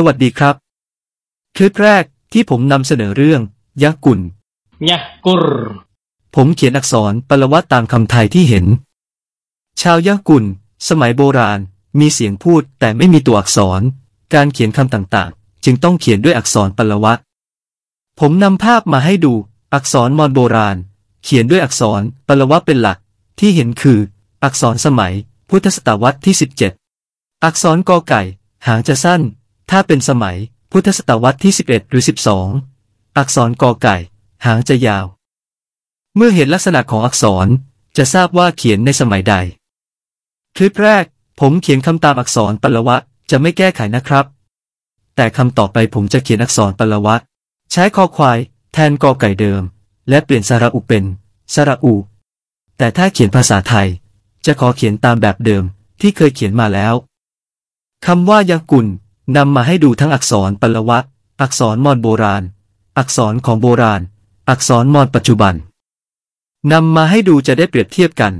สวัสดีครับคลิปแรกที่ผมนำเสนอเรื่องยักุลยักุลผมเขียนอักษรปรวัตตามคำไทยที่เห็น ชาวยักุลสมัยโบราณ มีเสียงพูดแต่ไม่มีตัวอักษร การเขียนคำต่างๆ จึงต้องเขียนด้วยอักษรปรวัตผมนำภาพมาให้ดู อักษรมอญโบราณ เขียนด้วยอักษรปรวัตเป็นหลัก ที่เห็นคือ อักษรสมัย พุทธศตวรรษที่ 17 อักษรกอไก่ หางจะสั้นถ้าเป็นสมัยพุทธศตวรรษที่ 11 หรือ 12 อักษรกอไก่ หางจะยาว เมื่อเห็นลักษณะของอักษรจะทราบว่าเขียนในสมัยใด คลิปแรก ผมเขียนคำตามอักษรปลวะ จะไม่แก้ไขนะครับ แต่คำต่อไปผมจะเขียนอักษรปลวะ ใช้คอควายแทนกอไก่เดิม และเปลี่ยนสระอุเป็น สระอู แต่ถ้าเขียนภาษาไทย จะขอเขียนตามแบบเดิม ที่เคยเขียนมาแล้วคำว่ายักุลนำมาให้ดูทั้งอักษรปัลวะ อักษรมอญโบราณ อักษรของโบราณ อักษรมอญปัจจุบันนำมาให้ดูจะได้เปรียบเทียบกัน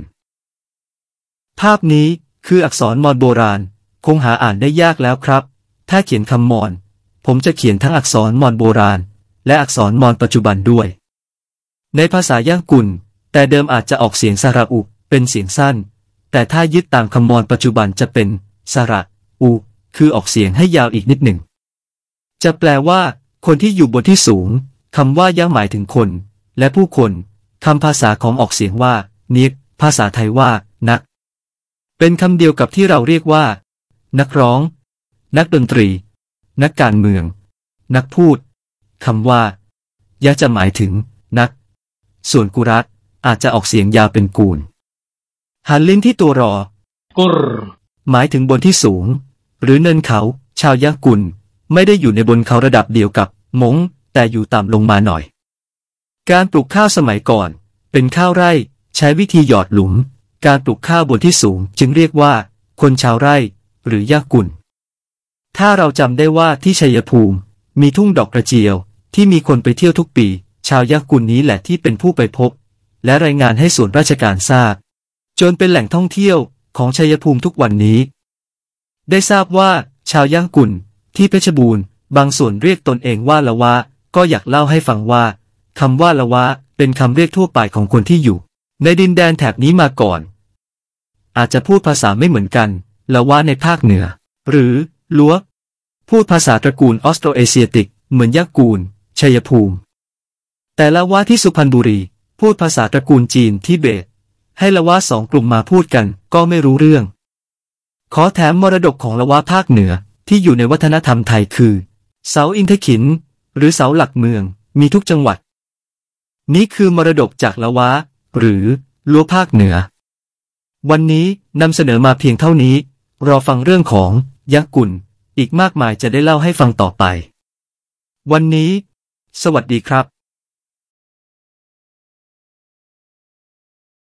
ภาพนี้คืออักษรมอญโบราณ คงหาอ่านได้ยากแล้วครับ ถ้าเขียนคำมอญผมจะเขียนทั้งอักษรมอญโบราณ และอักษรมอญปัจจุบันด้วย ในภาษาย่างกุลแต่เดิมอาจจะออกเสียงสระอุเป็นเสียงสั้น แต่ถ้ายึดตามคำมอญปัจจุบันจะเป็นสระอุคือออกเสียงให้ยาวอีกนิดหนึ่ง จะแปลว่าคนที่อยู่บนที่สูงคำว่าย่ะหมายถึงคน และผู้คนคำภาษาของออกเสียงว่าเนียกภาษาไทยว่านักเป็นคำเดียวกับที่เราเรียกว่า นักร้อง นักดนตรี นักการเมือง นักพูดคำว่ายะจะหมายถึงนัก ส่วนกุรัตอาจจะออกเสียงยาวเป็นกูลหันลิ้นที่ตัวรอกรหมายถึงบนที่สูงหรือเนินเขา ชาวยากุลไม่ได้อยู่ในบนเขาระดับเดียวกับมงแต่อยู่ต่ำลงมาหน่อย การปลูกข้าวสมัยก่อน เป็นข้าวไร่ใช้วิธีหยอดหลุม การปลูกข้าวบนที่สูง จึงเรียกว่า คนชาวไร่หรือยากุล ถ้าเราจำได้ว่าที่ชัยภูมิมีทุ่งดอกกระเจียว ที่มีคนไปเที่ยวทุกปี ชาวยากุลนี้แหละที่เป็นผู้ไปพบ และรายงานให้ส่วนราชการทราบจนเป็นแหล่งท่องเที่ยวของชัยภูมิทุกวันนี้ได้ทราบว่า ชาวย่างกุ่น ที่เพชรบูรณ์ บางส่วนเรียกตนเองว่าละวะก็อยากเล่าให้ฟังว่าคำว่าละวะเป็นคำเรียกทั่วไปของคนที่อยู่ ในดินแดนแถบนี้มาก่อน อาจจะพูดภาษาไม่เหมือนกัน ละวะในภาคเหนือ หรือลัวพูดภาษาตระกูลออสโตรเอเชียติก เหมือนยักกูลชัยภูมิ แต่ละวะที่สุพรรณบุรี พูดภาษาตระกูลจีนที่เบต ให้ละวะสองกลุ่มมาพูดกัน ก็ไม่รู้เรื่องขอแถมมรดกของละวะภาคเหนือที่อยู่ในวัฒนธรรมไทยคือ เสาอินทขิน หรือเสาหลักเมือง มีทุกจังหวัด นี้คือมรดกจากละวะ หรือ ลัวภาคเหนือ วันนี้นำเสนอมาเพียงเท่านี้ รอฟังเรื่องของ ยักษ์กุลอีกมากมายจะได้เล่าให้ฟังต่อไป วันนี้ สวัสดีครับ